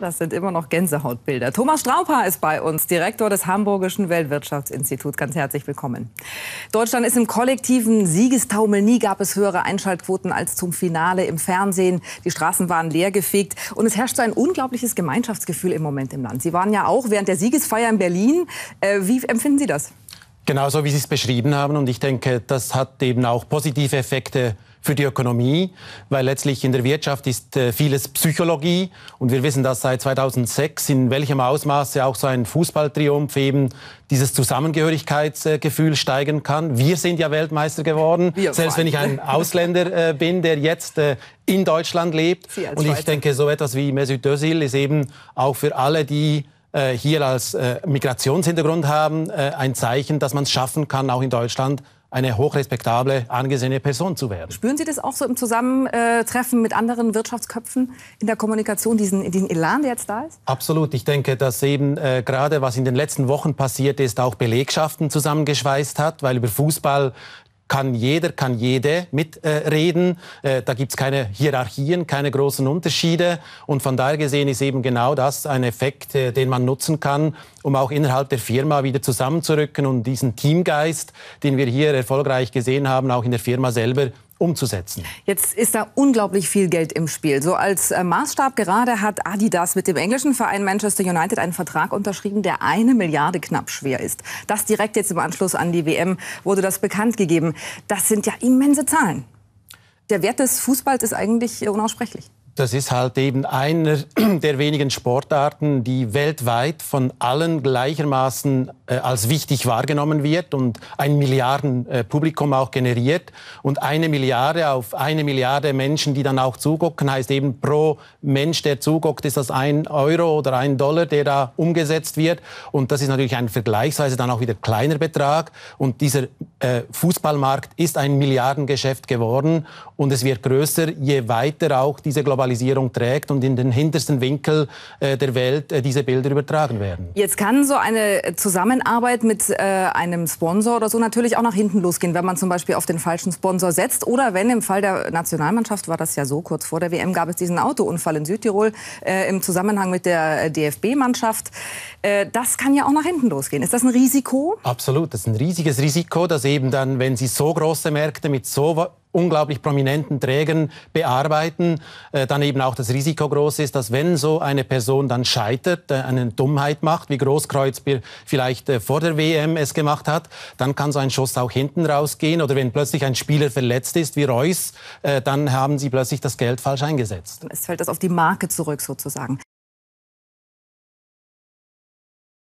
das sind immer noch Gänsehautbilder. Thomas Straubhaar ist bei uns, Direktor des Hamburgischen Weltwirtschaftsinstituts. Ganz herzlich willkommen. Deutschland ist im kollektiven Siegestaumel. Nie gab es höhere Einschaltquoten als zum Finale im Fernsehen. Die Straßen waren leergefegt und es herrscht ein unglaubliches Gemeinschaftsgefühl im Moment im Land. Sie waren ja auch während der Siegesfeier in Berlin. Äh, wie empfinden Sie das? Genauso wie Sie es beschrieben haben und ich denke, das hat eben auch positive Effekte für die Ökonomie, weil letztlich in der Wirtschaft ist äh, vieles Psychologie und wir wissen das seit 2006, in welchem Ausmaße auch so ein Fußballtriumph eben dieses Zusammengehörigkeitsgefühl steigern kann. Wir sind ja Weltmeister geworden, wir selbst wenn ich ein Ausländer äh, bin, der jetzt äh, in Deutschland lebt. Und ich Schweizer. denke, so etwas wie Mesut Özil ist eben auch für alle, die hier als Migrationshintergrund haben, ein Zeichen, dass man es schaffen kann, auch in Deutschland eine hochrespektable, angesehene Person zu werden. Spüren Sie das auch so im Zusammentreffen mit anderen Wirtschaftsköpfen in der Kommunikation, diesen, diesen Elan, der jetzt da ist? Absolut. Ich denke, dass eben äh, gerade was in den letzten Wochen passiert ist, auch Belegschaften zusammengeschweißt hat, weil über Fußball kann jeder, kann jede mitreden. Äh, äh, da gibt's keine Hierarchien, keine großen Unterschiede. Und von daher gesehen ist eben genau das ein Effekt, äh, den man nutzen kann, um auch innerhalb der Firma wieder zusammenzurücken und diesen Teamgeist, den wir hier erfolgreich gesehen haben, auch in der Firma selber umzusetzen. Jetzt ist da unglaublich viel Geld im Spiel. So als äh, Maßstab gerade hat Adidas mit dem englischen Verein Manchester United einen Vertrag unterschrieben, der eine Milliarde knapp schwer ist. Das direkt jetzt im Anschluss an die WM wurde das bekannt gegeben. Das sind ja immense Zahlen. Der Wert des Fußballs ist eigentlich äh, unaussprechlich. Das ist halt eben einer der wenigen Sportarten, die weltweit von allen gleichermaßen äh, als wichtig wahrgenommen wird und ein Milliardenpublikum äh, auch generiert. Und eine Milliarde auf eine Milliarde Menschen, die dann auch zugucken, heißt eben pro Mensch, der zuguckt, ist das ein Euro oder ein Dollar, der da umgesetzt wird. Und das ist natürlich ein vergleichsweise dann auch wieder kleiner Betrag. Und dieser äh, Fußballmarkt ist ein Milliardengeschäft geworden und es wird größer, je weiter auch diese Globalisierung trägt und in den hintersten Winkel äh, der Welt äh, diese Bilder übertragen werden. Jetzt kann so eine Zusammenarbeit mit einem Sponsor oder so natürlich auch nach hinten losgehen, wenn man zum Beispiel auf den falschen Sponsor setzt oder wenn im Fall der Nationalmannschaft war das ja so, kurz vor der WM gab es diesen Autounfall in Südtirol im Zusammenhang mit der DFB-Mannschaft. das kann ja auch nach hinten losgehen. Ist das ein Risiko? Absolut, das ist ein riesiges Risiko, das eben dann, wenn sie so große Märkte mit so unglaublich prominenten Trägern bearbeiten, äh, dann eben auch das Risiko groß ist, dass wenn so eine Person dann scheitert, äh, eine Dummheit macht, wie Großkreuz vielleicht äh, vor der WM es gemacht hat, dann kann so ein Schuss auch hinten rausgehen oder wenn plötzlich ein Spieler verletzt ist, wie Reus, äh, dann haben sie plötzlich das Geld falsch eingesetzt. Es fällt das auf die Marke zurück sozusagen.